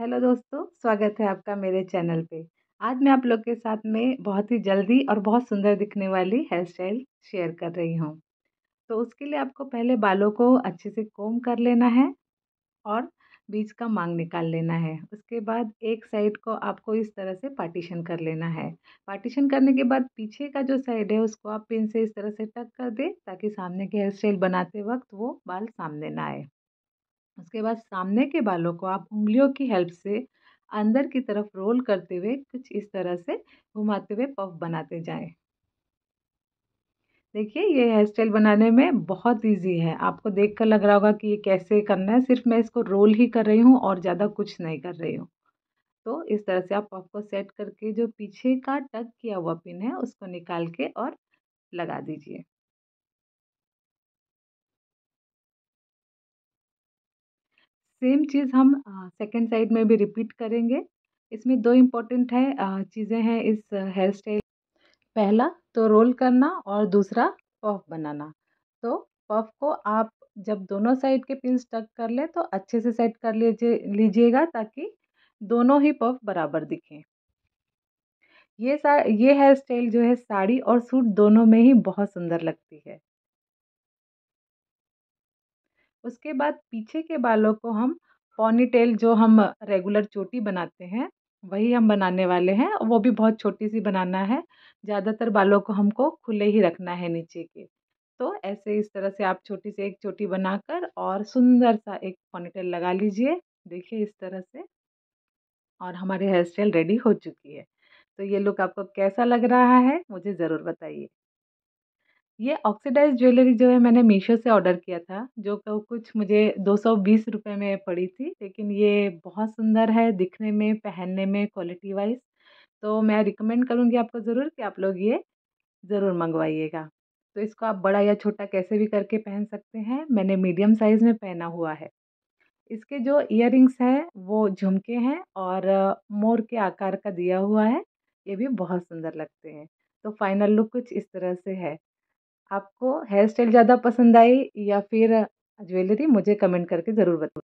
Hello दोस्तों स्वागत है आपका मेरे चैनल पे आज मैं आप लोग के साथ में बहुत ही जल्दी और बहुत सुंदर दिखने वाली हेयर स्टाइल शेयर कर रही हूँ तो उसके लिए आपको पहले बालों को अच्छे से कोम कर लेना है और बीच का मांग निकाल लेना है उसके बाद एक साइड को आपको इस तरह से पार्टीशन कर लेना है पार्टीशन करने के बाद पीछे का जो साइड है उसको आप पिन से इस तरह से टक कर दें ताकि सामने के हेयर स्टाइल बनाते वक्त वो बाल सामने ना आए उसके बाद सामने के बालों को आप उंगलियों की हेल्प से अंदर की तरफ रोल करते हुए कुछ इस तरह से घुमाते हुए पफ बनाते जाएं देखिए ये हेयर स्टाइल बनाने में बहुत इजी है आपको देखकर लग रहा होगा कि ये कैसे करना है सिर्फ मैं इसको रोल ही कर रही हूँ और ज़्यादा कुछ नहीं कर रही हूँ तो इस तरह से आप पफ को सेट करके जो पीछे का टक किया हुआ पिन है उसको निकाल के और लगा दीजिए सेम चीज़ हम सेकंड साइड में भी रिपीट करेंगे इसमें दो इम्पॉर्टेंट है चीज़ें हैं इस हेयर स्टाइल पहला तो रोल करना और दूसरा पफ बनाना तो पफ को आप जब दोनों साइड के पिन स्टक कर ले तो अच्छे से सेट कर लीजिए लीजिएगा ताकि दोनों ही पफ बराबर दिखें ये सा ये हेयर स्टाइल जो है साड़ी और सूट दोनों में ही बहुत सुंदर लगती है उसके बाद पीछे के बालों को हम पोनीटेल जो हम रेगुलर चोटी बनाते हैं वही हम बनाने वाले हैं वो भी बहुत छोटी सी बनाना है ज़्यादातर बालों को हमको खुले ही रखना है नीचे के तो ऐसे इस तरह से आप छोटी से एक चोटी बनाकर और सुंदर सा एक पोनीटेल लगा लीजिए देखिए इस तरह से और हमारी हेयर स्टाइल रेडी हो चुकी है तो ये लुक आपको कैसा लग रहा है मुझे ज़रूर बताइए ये ऑक्सीडाइज ज्वेलरी जो है मैंने मीशो से ऑर्डर किया था, जो तो कुछ मुझे 220 रुपए में पड़ी थी, लेकिन ये बहुत सुंदर है दिखने में, पहनने में, क्वालिटी वाइज़। तो मैं रिकमेंड करूँगी आपको ज़रूर कि आप लोग ये ज़रूर मंगवाइएगा तो इसको आप बड़ा या छोटा कैसे भी करके पहन सकते हैं, मैंने मीडियम साइज़ में पहना हुआ है। इसके जो इयर हैं, वो झुमके हैं और मोर के आकार का दिया हुआ है, ये भी बहुत सुंदर लगते हैं। तो फाइनल लुक कुछ इस तरह से है। आपको हेयर स्टाइल ज़्यादा पसंद आई या फिर ज्वेलरी मुझे कमेंट करके ज़रूर बताओ